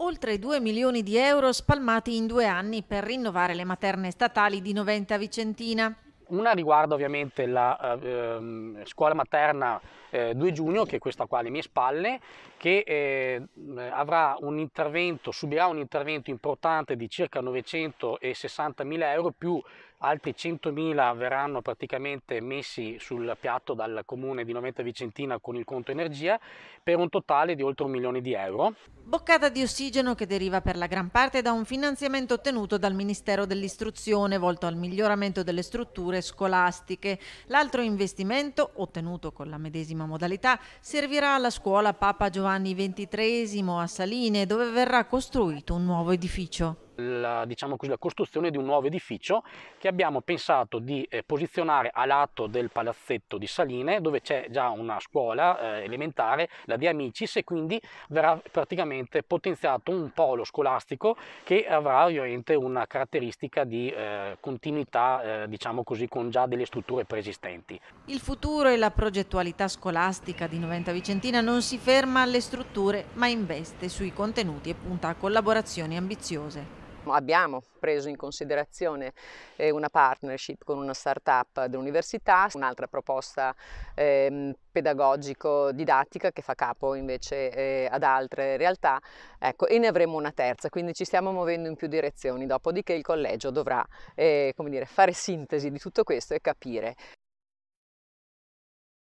Oltre 2 milioni di euro spalmati in due anni per rinnovare le materne statali di Noventa Vicentina. Una riguarda ovviamente la eh, ehm, scuola materna eh, 2 giugno, che è questa qua alle mie spalle, che eh, avrà un intervento, subirà un intervento importante di circa 960 mila euro più altri 100.000 verranno praticamente messi sul piatto dal comune di Noventa Vicentina con il conto energia per un totale di oltre un milione di euro. Boccata di ossigeno che deriva per la gran parte da un finanziamento ottenuto dal Ministero dell'Istruzione volto al miglioramento delle strutture scolastiche. L'altro investimento, ottenuto con la medesima modalità, servirà alla scuola Papa Giovanni XXIII a Saline dove verrà costruito un nuovo edificio la, diciamo così, la costruzione di un nuovo edificio che abbiamo pensato di eh, posizionare a lato del palazzetto di Saline dove c'è già una scuola eh, elementare, la di Amicis e quindi verrà praticamente potenziato un polo scolastico che avrà ovviamente una caratteristica di eh, continuità eh, diciamo così con già delle strutture preesistenti. Il futuro e la progettualità scolastica di Noventa Vicentina non si ferma alle strutture ma investe sui contenuti e punta a collaborazioni ambiziose. Abbiamo preso in considerazione eh, una partnership con una start-up dell'università, un'altra proposta ehm, pedagogico-didattica che fa capo invece eh, ad altre realtà, ecco, e ne avremo una terza, quindi ci stiamo muovendo in più direzioni, dopodiché il collegio dovrà eh, dire, fare sintesi di tutto questo e capire